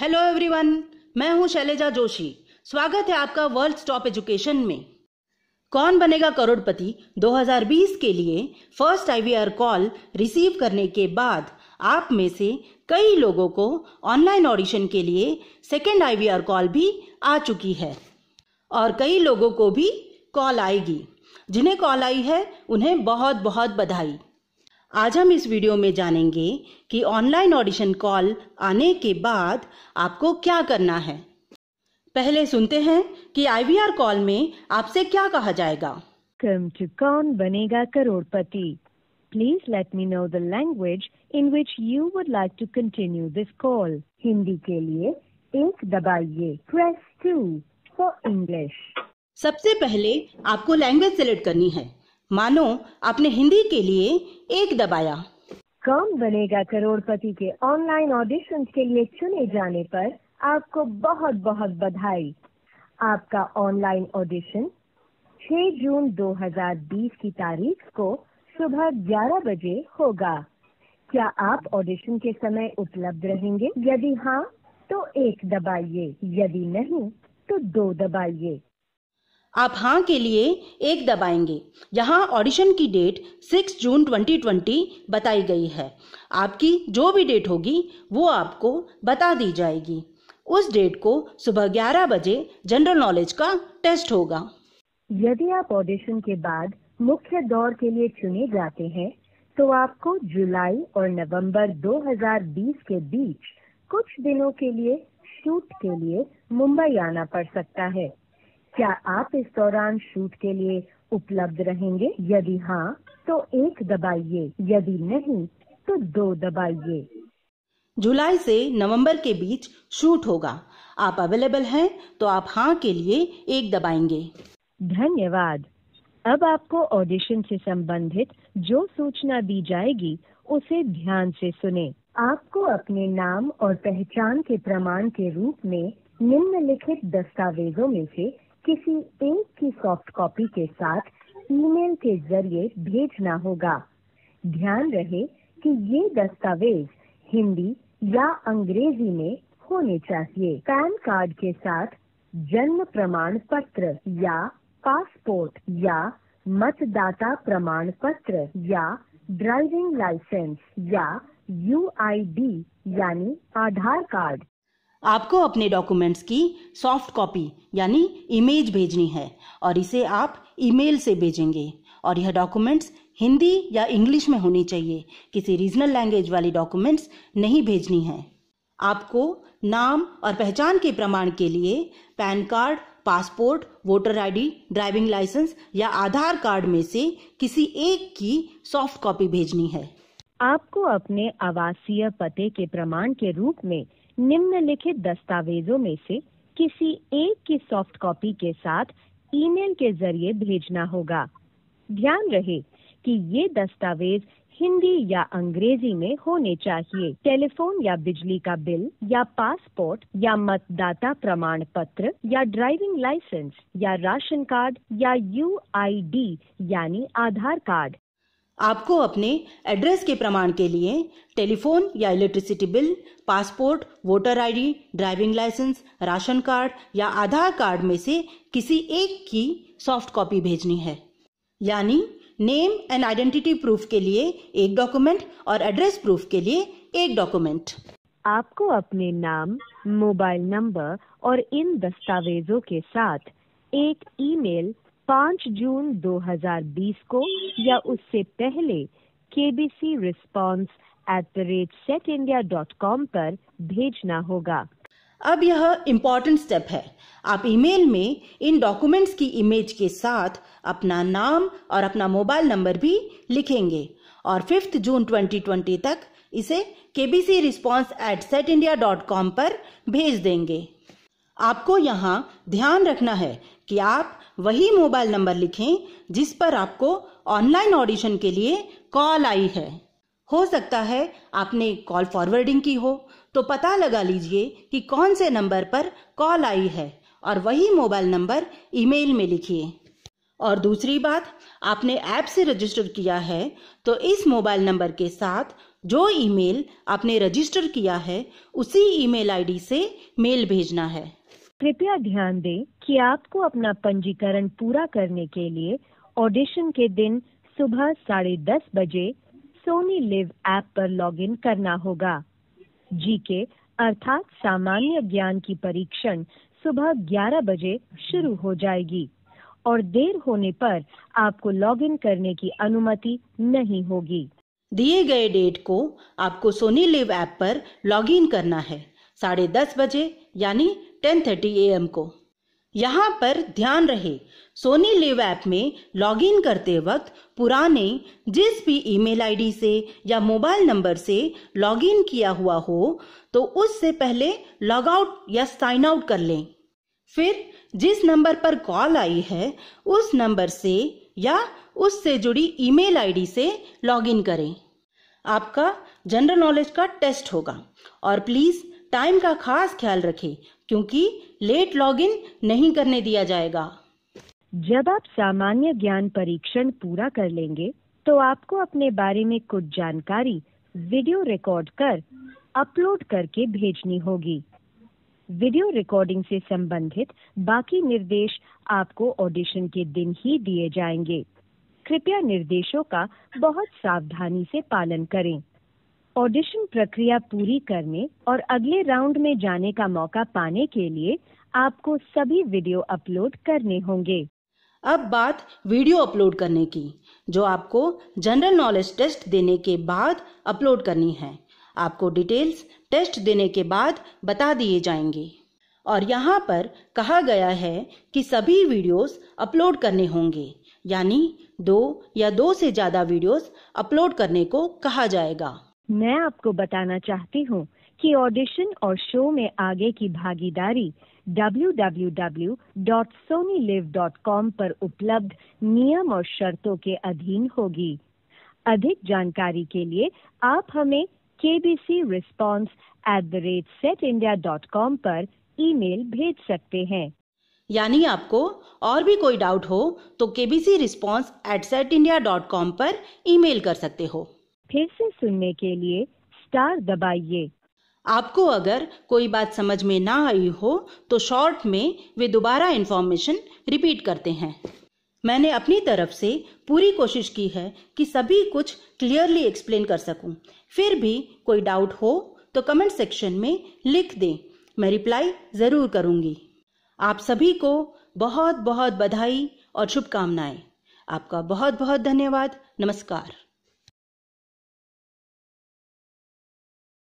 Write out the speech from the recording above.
Hello everyone मैं हूं शैलेजा जोशी स्वागत है आपका वर्ल्ड स्टॉप एजुकेशन में कौन बनेगा करोड़पति 2020 के लिए फर्स्ट आईवीआर कॉल रिसीव करने के बाद आप में से कई लोगों को ऑनलाइन ऑडिशन के लिए सेकेंड आईवीआर कॉल भी आ चुकी है और कई लोगों को भी कॉल आएगी जिन्हें कॉल आई है उन्हें बहुत बहुत बधाई आज हम इस वीडियो में जानेंगे कि ऑनलाइन ऑडिशन कॉल आने के बाद आपको क्या करना है पहले सुनते हैं कि आईवीआर कॉल में आपसे क्या कहा जाएगा कम to Kaun Banega Crorepati please let me know the language in which you would like to continue this call Hindi के लिए एक दबाइए प्रेस टू फॉर इंग्लिश सबसे पहले आपको लैंग्वेज सिलेक्ट करनी है मानो आपने हिंदी के लिए एक दबाया कौन बनेगा करोड़पति के ऑनलाइन ऑडिशन के लिए चुने जाने पर आपको बहुत बहुत बधाई आपका ऑनलाइन ऑडिशन 6 जून 2020 की तारीख को सुबह 11 बजे होगा क्या आप ऑडिशन के समय उपलब्ध रहेंगे यदि हाँ तो एक दबाइए यदि नहीं तो दो दबाइए आप हाँ के लिए एक दबाएंगे यहाँ ऑडिशन की डेट 6 जून 2020 बताई गई है आपकी जो भी डेट होगी वो आपको बता दी जाएगी उस डेट को सुबह 11 बजे जनरल नॉलेज का टेस्ट होगा यदि आप ऑडिशन के बाद मुख्य दौर के लिए चुने जाते हैं तो आपको जुलाई और नवंबर 2020 के बीच कुछ दिनों के लिए शूट के लिए मुंबई आना पड़ सकता है क्या आप इस दौरान शूट के लिए उपलब्ध रहेंगे यदि हाँ तो एक दबाइए यदि नहीं तो दो दबाइए जुलाई से नवंबर के बीच शूट होगा आप अवेलेबल हैं तो आप हाँ के लिए एक दबाएंगे धन्यवाद अब आपको ऑडिशन से संबंधित जो सूचना दी जाएगी उसे ध्यान से सुने आपको अपने नाम और पहचान के प्रमाण के रूप में निम्नलिखित दस्तावेजों में से किसी एक की सॉफ्ट कॉपी के साथ ईमेल के जरिए भेजना होगा ध्यान रहे कि ये दस्तावेज हिंदी या अंग्रेजी में होने चाहिए पैन कार्ड के साथ जन्म प्रमाण पत्र या पासपोर्ट या मतदाता प्रमाण पत्र या ड्राइविंग लाइसेंस या यू यानी आधार कार्ड आपको अपने डॉक्यूमेंट्स की सॉफ्ट कॉपी यानी इमेज भेजनी है और इसे आप ईमेल से भेजेंगे और यह डॉक्यूमेंट्स हिंदी या इंग्लिश में होनी चाहिए किसी रीजनल लैंग्वेज वाली डॉक्यूमेंट्स नहीं भेजनी है आपको नाम और पहचान के प्रमाण के लिए PAN card passport voter ID, driving licence या आधार कार्ड में से किसी एक की सॉफ्ट कॉपी भेजनी है आपको अपने आवासीय पते के प्रमाण के रूप में निम्नलिखित दस्तावेजों में से किसी एक की सॉफ्ट कॉपी के साथ ईमेल के जरिए भेजना होगा ध्यान रहे कि ये दस्तावेज हिंदी या अंग्रेजी में होने चाहिए टेलीफोन या बिजली का बिल या पासपोर्ट या मतदाता प्रमाण पत्र या ड्राइविंग लाइसेंस या राशन कार्ड या यू यानी आधार कार्ड आपको अपने एड्रेस के प्रमाण के लिए टेलीफोन या electricity bill passport voter ID, driving licence ration card या आधार कार्ड में से किसी एक की सॉफ्ट कॉपी भेजनी है यानी नेम एंड आइडेंटिटी प्रूफ के लिए एक डॉक्यूमेंट और एड्रेस प्रूफ के लिए एक डॉक्यूमेंट आपको अपने नाम मोबाइल नंबर और इन दस्तावेजों के साथ एक ईमेल पाँच जून 2020 को या उससे पहले K B C response at the rate set India dot com पर भेजना होगा अब यह इम्पोर्टेंट स्टेप है आप ईमेल में इन डॉक्यूमेंट्स की इमेज के साथ अपना नाम और अपना मोबाइल नंबर भी लिखेंगे और फिफ्थ जून 2020 तक इसे K B C response at set India dot com पर भेज देंगे आपको यहाँ ध्यान रखना है कि आप वही मोबाइल नंबर लिखें जिस पर आपको ऑनलाइन ऑडिशन के लिए कॉल आई है हो सकता है आपने कॉल फॉरवर्डिंग की हो तो पता लगा लीजिए कि कौन से नंबर पर कॉल आई है और वही मोबाइल नंबर ईमेल में लिखिए और दूसरी बात आपने ऐप से रजिस्टर किया है तो इस मोबाइल नंबर के साथ जो ईमेल आपने रजिस्टर किया है उसी ईमेल आईडी से मेल भेजना है कृपया ध्यान दें कि आपको अपना पंजीकरण पूरा करने के लिए ऑडिशन के दिन सुबह साढ़े दस बजे सोनी लिव ऐप पर लॉगिन करना होगा जीके अर्थात सामान्य ज्ञान की परीक्षण सुबह 11 बजे शुरू हो जाएगी और देर होने पर आपको लॉगिन करने की अनुमति नहीं होगी दिए गए डेट को आपको सोनी लिव ऐप पर लॉगिन करना है साढ़े दस बजे यानी टेन थर्टी ए एम को यहाँ पर ध्यान रहे सोनी लिव ऐप में लॉगिन करते वक्त पुराने जिस भी ईमेल आईडी से या मोबाइल नंबर से लॉगिन किया हुआ हो तो उससे पहले लॉग आउट या साइन आउट कर लें फिर जिस नंबर पर कॉल आई है उस नंबर से या उससे जुड़ी ईमेल आईडी से लॉगिन करें आपका जनरल नॉलेज का टेस्ट होगा और प्लीज़ टाइम का खास ख्याल रखें क्योंकि लेट लॉगिन नहीं करने दिया जाएगा जब आप सामान्य ज्ञान परीक्षण पूरा कर लेंगे तो आपको अपने बारे में कुछ जानकारी वीडियो रिकॉर्ड कर अपलोड करके भेजनी होगी वीडियो रिकॉर्डिंग से संबंधित बाकी निर्देश आपको ऑडिशन के दिन ही दिए जाएंगे कृपया निर्देशों का बहुत सावधानी से पालन करें ऑडिशन प्रक्रिया पूरी करने और अगले राउंड में जाने का मौका पाने के लिए आपको सभी वीडियो अपलोड करने होंगे अब बात वीडियो अपलोड करने की जो आपको जनरल नॉलेज टेस्ट देने के बाद अपलोड करनी है आपको डिटेल्स टेस्ट देने के बाद बता दिए जाएंगे और यहाँ पर कहा गया है कि सभी वीडियोस अपलोड करने होंगे यानी दो या दो से ज़्यादा वीडियोस अपलोड करने को कहा जाएगा मैं आपको बताना चाहती हूँ कि ऑडिशन और शो में आगे की भागीदारी www.sonylive.com पर उपलब्ध नियम और शर्तों के अधीन होगी अधिक जानकारी के लिए आप हमें response at the rate set India dot com पर मेल भेज सकते हैं यानी आपको और भी कोई डाउट हो तो K response at set India dot com पर ईमेल कर सकते हो फिर से सुनने के लिए स्टार दबाइए आपको अगर कोई बात समझ में ना आई हो तो शॉर्ट में वे दोबारा इन्फॉर्मेशन रिपीट करते हैं मैंने अपनी तरफ से पूरी कोशिश की है कि सभी कुछ क्लियरली एक्सप्लेन कर सकूं। फिर भी कोई डाउट हो तो कमेंट सेक्शन में लिख दें मैं रिप्लाई ज़रूर करूंगी आप सभी को बहुत बहुत बधाई और शुभकामनाएं आपका बहुत बहुत धन्यवाद नमस्कार